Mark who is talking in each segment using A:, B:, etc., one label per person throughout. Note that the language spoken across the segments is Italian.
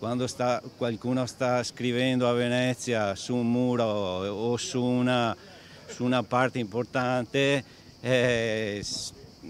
A: quando sta, qualcuno sta scrivendo a Venezia su un muro o su una, su una parte importante, eh,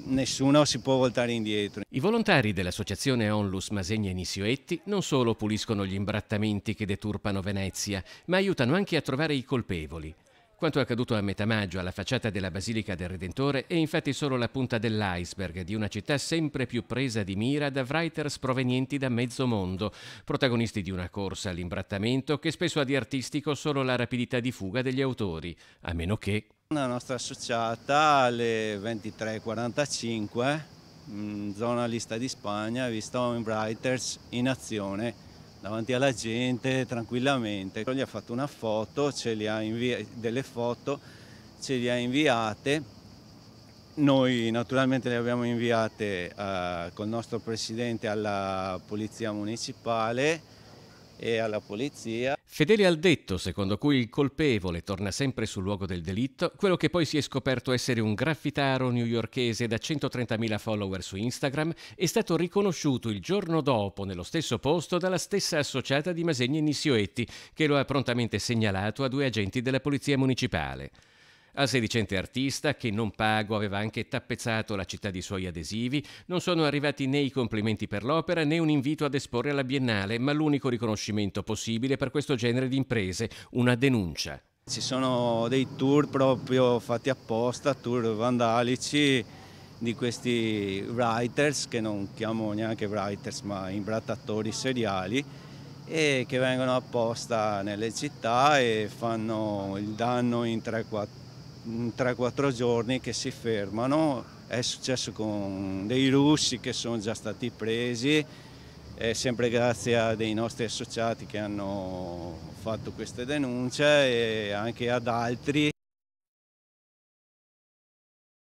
A: nessuno si può voltare indietro. I volontari dell'associazione Onlus Masegna Inisioetti
B: non solo puliscono gli imbrattamenti che deturpano Venezia, ma aiutano anche a trovare i colpevoli, quanto è accaduto a metà maggio alla facciata della Basilica del Redentore è infatti solo la punta dell'iceberg di una città sempre più presa di mira da writers provenienti da mezzo mondo, protagonisti di una corsa all'imbrattamento che spesso ha di artistico solo la rapidità di fuga degli autori, a meno che...
A: La nostra associata alle 23.45, mm, zona lista di Spagna, ha visto un writers in azione davanti alla gente tranquillamente. Gli ha fatto una foto, delle foto, ce le ha inviate. Noi naturalmente le abbiamo inviate eh, col nostro presidente alla Polizia Municipale e alla Polizia.
B: Fedele al detto secondo cui il colpevole torna sempre sul luogo del delitto, quello che poi si è scoperto essere un graffitaro newyorkese da 130.000 follower su Instagram è stato riconosciuto il giorno dopo nello stesso posto dalla stessa associata di Masegni Nissioetti, che lo ha prontamente segnalato a due agenti della Polizia Municipale. Al sedicente artista, che non pago aveva anche tappezzato la città di suoi adesivi, non sono arrivati né i complimenti per l'opera né un invito ad esporre alla Biennale, ma l'unico riconoscimento possibile per questo genere di imprese, una denuncia.
A: Ci sono dei tour proprio fatti apposta, tour vandalici di questi writers, che non chiamo neanche writers ma imbrattatori seriali, e che vengono apposta nelle città e fanno il danno in 3-4 3-4 giorni che si fermano. È successo con dei russi che sono già stati presi, è sempre grazie a dei nostri associati che hanno fatto queste denunce e anche ad altri.